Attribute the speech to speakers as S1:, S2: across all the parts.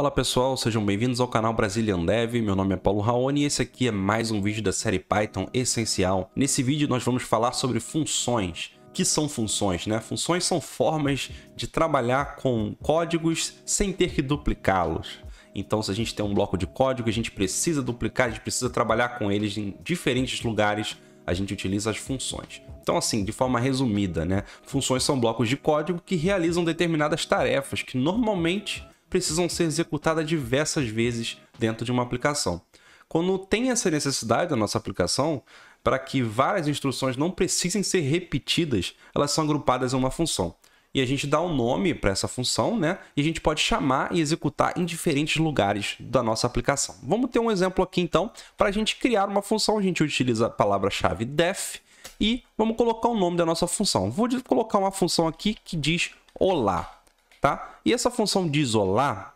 S1: Fala pessoal, sejam bem-vindos ao canal Brazilian Dev, meu nome é Paulo Raoni e esse aqui é mais um vídeo da série Python Essencial. Nesse vídeo nós vamos falar sobre funções. O que são funções, né? Funções são formas de trabalhar com códigos sem ter que duplicá-los. Então, se a gente tem um bloco de código, a gente precisa duplicar, a gente precisa trabalhar com eles em diferentes lugares, a gente utiliza as funções. Então, assim, de forma resumida, né? Funções são blocos de código que realizam determinadas tarefas que normalmente precisam ser executadas diversas vezes dentro de uma aplicação. Quando tem essa necessidade da nossa aplicação, para que várias instruções não precisem ser repetidas, elas são agrupadas em uma função. E a gente dá um nome para essa função, né? E a gente pode chamar e executar em diferentes lugares da nossa aplicação. Vamos ter um exemplo aqui então. Para a gente criar uma função, a gente utiliza a palavra-chave def e vamos colocar o nome da nossa função. Vou colocar uma função aqui que diz olá tá? E essa função de isolar,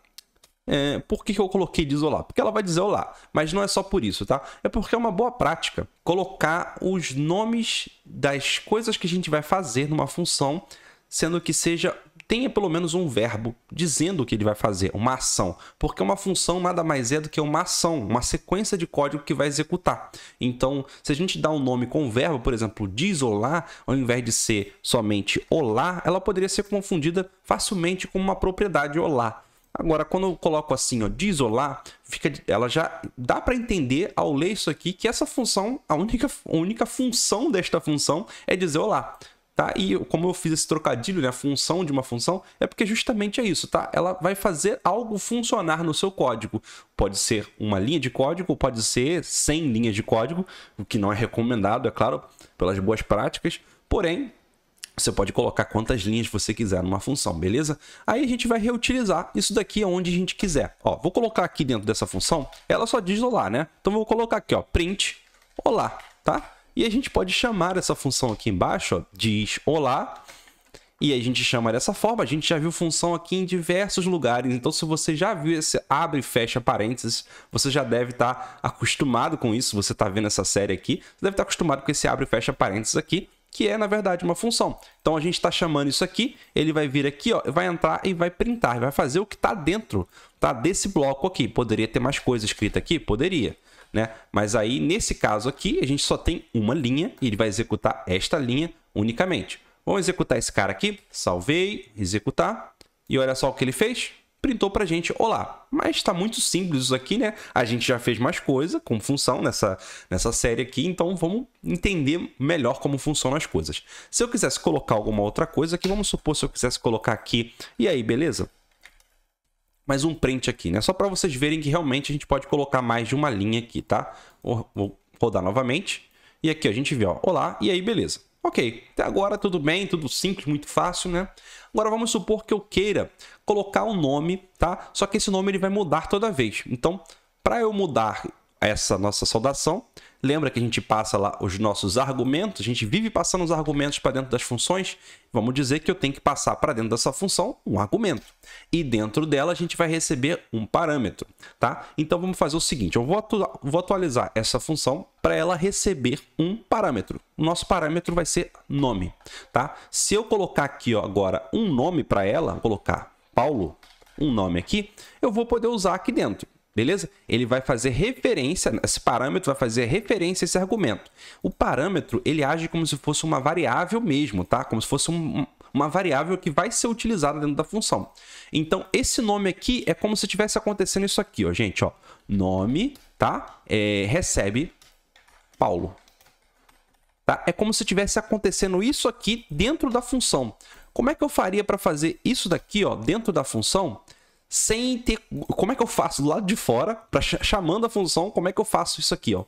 S1: é, por que, que eu coloquei de isolar? Porque ela vai olá, mas não é só por isso, tá? É porque é uma boa prática colocar os nomes das coisas que a gente vai fazer numa função, sendo que seja tenha pelo menos um verbo dizendo o que ele vai fazer, uma ação, porque uma função nada mais é do que uma ação, uma sequência de código que vai executar. Então, se a gente dá um nome com um verbo, por exemplo, diz olá, ao invés de ser somente olá, ela poderia ser confundida facilmente com uma propriedade olá. Agora, quando eu coloco assim, ó, diz olá, fica, ela já dá para entender ao ler isso aqui que essa função, a única, a única função desta função é dizer olá. Tá? E como eu fiz esse trocadilho, né, a função de uma função, é porque justamente é isso, tá? Ela vai fazer algo funcionar no seu código. Pode ser uma linha de código, pode ser 100 linhas de código, o que não é recomendado, é claro, pelas boas práticas. Porém, você pode colocar quantas linhas você quiser numa função, beleza? Aí a gente vai reutilizar isso daqui onde a gente quiser. Ó, vou colocar aqui dentro dessa função, ela só diz olá, né? Então vou colocar aqui, ó, print olá, tá? E a gente pode chamar essa função aqui embaixo, ó, diz olá, e a gente chama dessa forma. A gente já viu função aqui em diversos lugares, então se você já viu esse abre e fecha parênteses, você já deve estar tá acostumado com isso, você está vendo essa série aqui, você deve estar tá acostumado com esse abre e fecha parênteses aqui, que é, na verdade, uma função. Então, a gente está chamando isso aqui, ele vai vir aqui, ó, vai entrar e vai printar, vai fazer o que está dentro tá, desse bloco aqui. Poderia ter mais coisa escrita aqui? Poderia né? Mas aí, nesse caso aqui, a gente só tem uma linha e ele vai executar esta linha unicamente. Vamos executar esse cara aqui, salvei, executar, e olha só o que ele fez, printou para a gente, olá. Mas está muito simples isso aqui, né? A gente já fez mais coisa com função nessa, nessa série aqui, então vamos entender melhor como funcionam as coisas. Se eu quisesse colocar alguma outra coisa aqui, vamos supor se eu quisesse colocar aqui, e aí, beleza? mais um print aqui, né? Só para vocês verem que realmente a gente pode colocar mais de uma linha aqui, tá? Vou rodar novamente. E aqui a gente vê, ó, olá, e aí beleza. Ok, até agora tudo bem, tudo simples, muito fácil, né? Agora vamos supor que eu queira colocar o um nome, tá? Só que esse nome ele vai mudar toda vez. Então, para eu mudar essa nossa saudação, Lembra que a gente passa lá os nossos argumentos, a gente vive passando os argumentos para dentro das funções. Vamos dizer que eu tenho que passar para dentro dessa função um argumento. E dentro dela a gente vai receber um parâmetro, tá? Então vamos fazer o seguinte, eu vou, atu vou atualizar essa função para ela receber um parâmetro. O nosso parâmetro vai ser nome, tá? Se eu colocar aqui ó, agora um nome para ela, colocar Paulo, um nome aqui, eu vou poder usar aqui dentro beleza? Ele vai fazer referência, esse parâmetro vai fazer referência a esse argumento. O parâmetro, ele age como se fosse uma variável mesmo, tá? Como se fosse um, uma variável que vai ser utilizada dentro da função. Então, esse nome aqui é como se estivesse acontecendo isso aqui, ó, gente, ó. Nome, tá? É, recebe Paulo. Tá? É como se estivesse acontecendo isso aqui dentro da função. Como é que eu faria para fazer isso daqui ó, dentro da função? sem ter. Como é que eu faço do lado de fora, pra, chamando a função, como é que eu faço isso aqui, ó?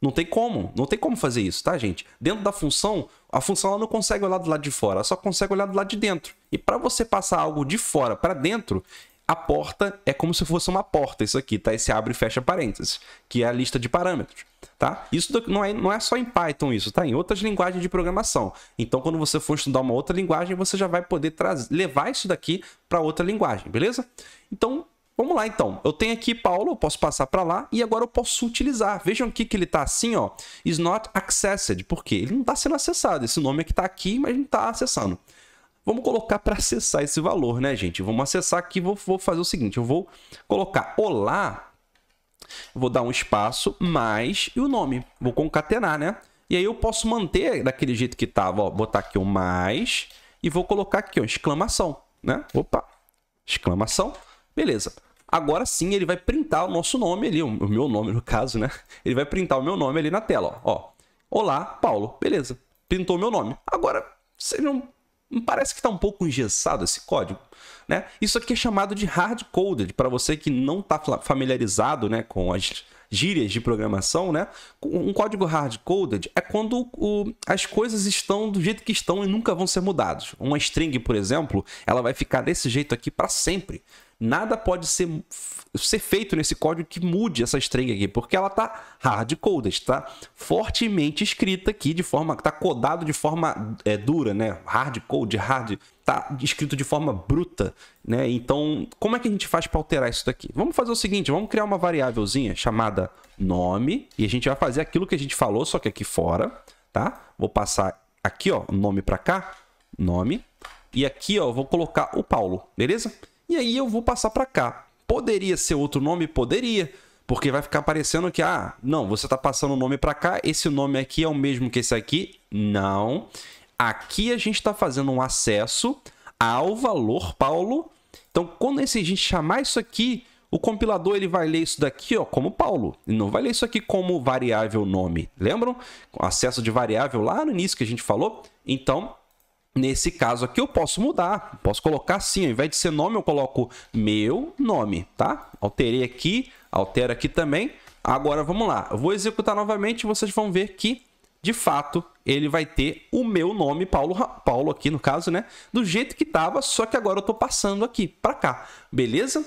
S1: Não tem como, não tem como fazer isso, tá, gente? Dentro da função, a função ela não consegue olhar do lado de fora, ela só consegue olhar do lado de dentro. E para você passar algo de fora para dentro, a porta é como se fosse uma porta, isso aqui, tá? Esse abre e fecha parênteses, que é a lista de parâmetros, tá? Isso não é, não é só em Python isso, tá? Em outras linguagens de programação. Então, quando você for estudar uma outra linguagem, você já vai poder trazer, levar isso daqui para outra linguagem, beleza? Então, vamos lá então. Eu tenho aqui Paulo, eu posso passar para lá e agora eu posso utilizar. Vejam aqui que ele tá assim, ó, is not accessed. Por quê? Ele não está sendo acessado. Esse nome é que está aqui, mas não está acessando. Vamos colocar para acessar esse valor, né, gente? Vamos acessar aqui, vou, vou fazer o seguinte, eu vou colocar olá, vou dar um espaço, mais, e o nome, vou concatenar, né? E aí eu posso manter daquele jeito que estava, ó, botar aqui um mais, e vou colocar aqui, ó, exclamação, né? Opa, exclamação, beleza. Agora sim ele vai printar o nosso nome ali, o meu nome no caso, né? Ele vai printar o meu nome ali na tela, ó. ó. Olá, Paulo, beleza. Printou meu nome. Agora, você não Parece que está um pouco engessado esse código. Né? Isso aqui é chamado de hard-coded, para você que não está familiarizado né, com as gírias de programação. Né? Um código hard-coded é quando o, as coisas estão do jeito que estão e nunca vão ser mudadas. Uma string, por exemplo, ela vai ficar desse jeito aqui para sempre nada pode ser, ser feito nesse código que mude essa string aqui, porque ela está hard-coded, está fortemente escrita aqui de forma, está codado de forma é, dura, né? Hard-code, hard, está escrito de forma bruta, né? Então, como é que a gente faz para alterar isso daqui? Vamos fazer o seguinte, vamos criar uma variávelzinha chamada nome e a gente vai fazer aquilo que a gente falou, só que aqui fora, tá? Vou passar aqui, ó, nome para cá, nome, e aqui, ó, vou colocar o Paulo, beleza? e aí eu vou passar para cá. Poderia ser outro nome? Poderia. Porque vai ficar parecendo que, ah, não, você está passando o nome para cá, esse nome aqui é o mesmo que esse aqui. Não. Aqui a gente está fazendo um acesso ao valor Paulo. Então, quando a gente chamar isso aqui, o compilador ele vai ler isso daqui ó, como Paulo. Ele não vai ler isso aqui como variável nome. Lembram? Acesso de variável lá no início que a gente falou. Então, Nesse caso aqui eu posso mudar, posso colocar assim, ao invés de ser nome eu coloco meu nome, tá? Alterei aqui, altero aqui também. Agora vamos lá, eu vou executar novamente e vocês vão ver que de fato ele vai ter o meu nome, Paulo, Paulo aqui no caso, né? Do jeito que tava, só que agora eu tô passando aqui para cá, beleza?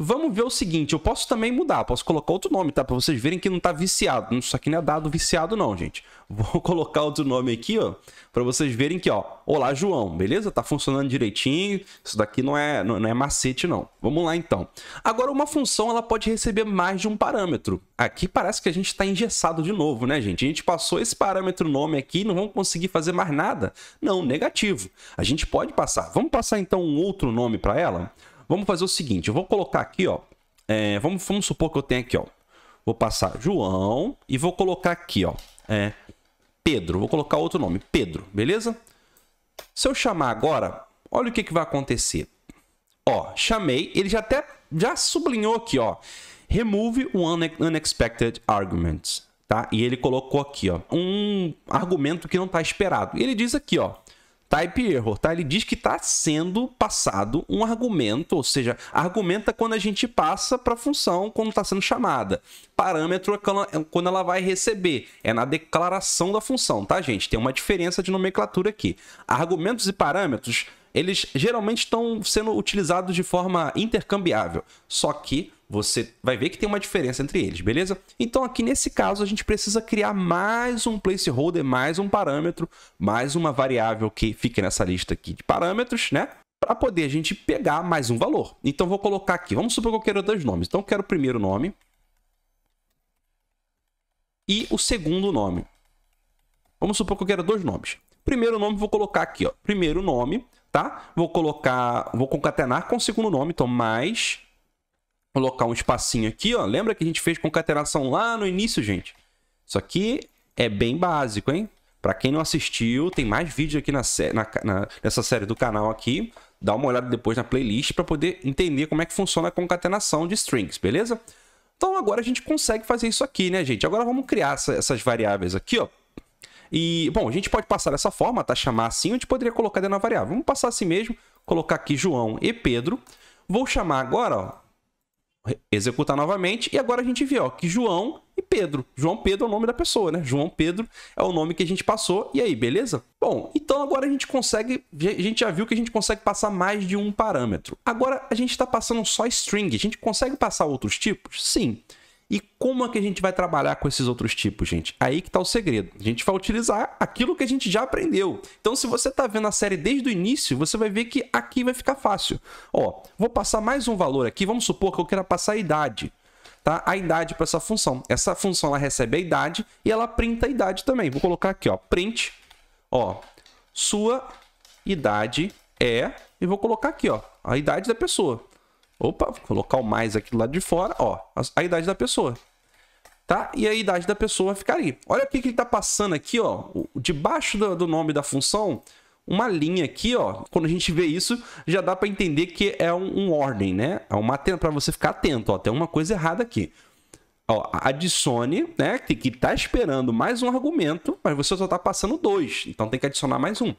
S1: Vamos ver o seguinte, eu posso também mudar, posso colocar outro nome, tá? Para vocês verem que não tá viciado, isso aqui não é dado viciado não, gente. Vou colocar outro nome aqui, ó, para vocês verem que, ó, olá João, beleza? Tá funcionando direitinho, isso daqui não é, não, não é macete não. Vamos lá então. Agora uma função, ela pode receber mais de um parâmetro. Aqui parece que a gente tá engessado de novo, né, gente? A gente passou esse parâmetro nome aqui aqui, não vamos conseguir fazer mais nada. Não, negativo. A gente pode passar. Vamos passar então um outro nome para ela? Vamos fazer o seguinte, eu vou colocar aqui, ó. É, vamos, vamos supor que eu tenho aqui, ó. Vou passar João e vou colocar aqui, ó. É, Pedro. Vou colocar outro nome, Pedro, beleza? Se eu chamar agora, olha o que, que vai acontecer. Ó, chamei, ele já até já sublinhou aqui, ó. Remove unexpected argument tá? E ele colocou aqui, ó, um argumento que não está esperado. Ele diz aqui, ó, type tá error, tá? Ele diz que está sendo passado um argumento, ou seja, argumenta quando a gente passa para a função quando está sendo chamada. Parâmetro é, é quando ela vai receber, é na declaração da função, tá, gente? Tem uma diferença de nomenclatura aqui. Argumentos e parâmetros eles geralmente estão sendo utilizados de forma intercambiável. Só que você vai ver que tem uma diferença entre eles, beleza? Então aqui nesse caso a gente precisa criar mais um placeholder, mais um parâmetro, mais uma variável que fique nessa lista aqui de parâmetros, né? Para poder a gente pegar mais um valor. Então vou colocar aqui, vamos supor que eu quero dois nomes. Então eu quero o primeiro nome e o segundo nome. Vamos supor que eu quero dois nomes. Primeiro nome vou colocar aqui, ó. Primeiro nome tá? Vou colocar, vou concatenar com o segundo nome, então mais. Colocar um espacinho aqui, ó. Lembra que a gente fez concatenação lá no início, gente? Isso aqui é bem básico, hein? Para quem não assistiu, tem mais vídeos aqui na, na, na, nessa série do canal aqui. Dá uma olhada depois na playlist para poder entender como é que funciona a concatenação de strings, beleza? Então agora a gente consegue fazer isso aqui, né, gente? Agora vamos criar essa, essas variáveis aqui, ó. E, bom, a gente pode passar dessa forma, tá? Chamar assim, a gente poderia colocar dentro da variável. Vamos passar assim mesmo, colocar aqui João e Pedro. Vou chamar agora, ó, executar novamente, e agora a gente vê, ó, que João e Pedro. João Pedro é o nome da pessoa, né? João Pedro é o nome que a gente passou, e aí, beleza? Bom, então agora a gente consegue, a gente já viu que a gente consegue passar mais de um parâmetro. Agora a gente está passando só string, a gente consegue passar outros tipos? Sim. Sim. E como é que a gente vai trabalhar com esses outros tipos, gente? Aí que tá o segredo. A gente vai utilizar aquilo que a gente já aprendeu. Então, se você tá vendo a série desde o início, você vai ver que aqui vai ficar fácil. Ó, vou passar mais um valor aqui. Vamos supor que eu queira passar a idade. Tá? A idade para essa função. Essa função ela recebe a idade e ela printa a idade também. Vou colocar aqui, ó, print, ó, sua idade é e vou colocar aqui, ó, a idade da pessoa. Opa, colocar o mais aqui do lado de fora, ó, a, a idade da pessoa. Tá? E a idade da pessoa ficaria. Olha o que ele está passando aqui, ó, debaixo do, do nome da função, uma linha aqui, ó. Quando a gente vê isso, já dá para entender que é um, um, ordem, né? É uma para você ficar atento, ó. Tem uma coisa errada aqui. Ó, adicione, né? Que, que tá esperando mais um argumento, mas você só tá passando dois. Então tem que adicionar mais um.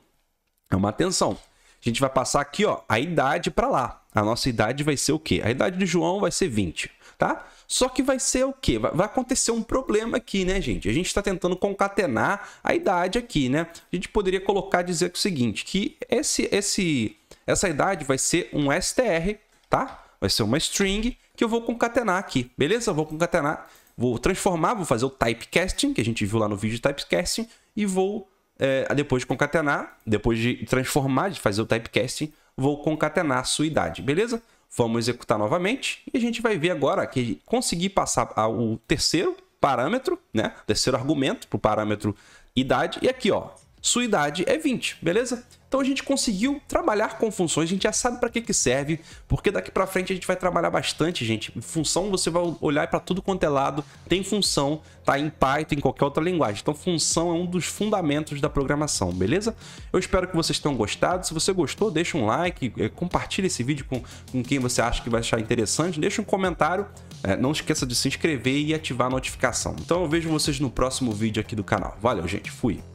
S1: É uma atenção. A gente vai passar aqui, ó, a idade para lá. A nossa idade vai ser o quê? A idade de João vai ser 20, tá? Só que vai ser o quê? Vai acontecer um problema aqui, né, gente? A gente está tentando concatenar a idade aqui, né? A gente poderia colocar, dizer o seguinte, que esse, esse, essa idade vai ser um str, tá? Vai ser uma string que eu vou concatenar aqui, beleza? vou concatenar, vou transformar, vou fazer o typecasting, que a gente viu lá no vídeo de typecasting, e vou, é, depois de concatenar, depois de transformar, de fazer o typecasting, vou concatenar sua idade, beleza? Vamos executar novamente e a gente vai ver agora que consegui passar o terceiro parâmetro, né? Terceiro argumento para o parâmetro idade. E aqui, ó, sua idade é 20, beleza? Então a gente conseguiu trabalhar com funções, a gente já sabe para que que serve, porque daqui para frente a gente vai trabalhar bastante, gente. Função você vai olhar para tudo quanto é lado, tem função, tá em Python, em qualquer outra linguagem. Então função é um dos fundamentos da programação, beleza? Eu espero que vocês tenham gostado. Se você gostou, deixa um like, é, compartilha esse vídeo com, com quem você acha que vai achar interessante, deixa um comentário, é, não esqueça de se inscrever e ativar a notificação. Então eu vejo vocês no próximo vídeo aqui do canal. Valeu, gente. Fui.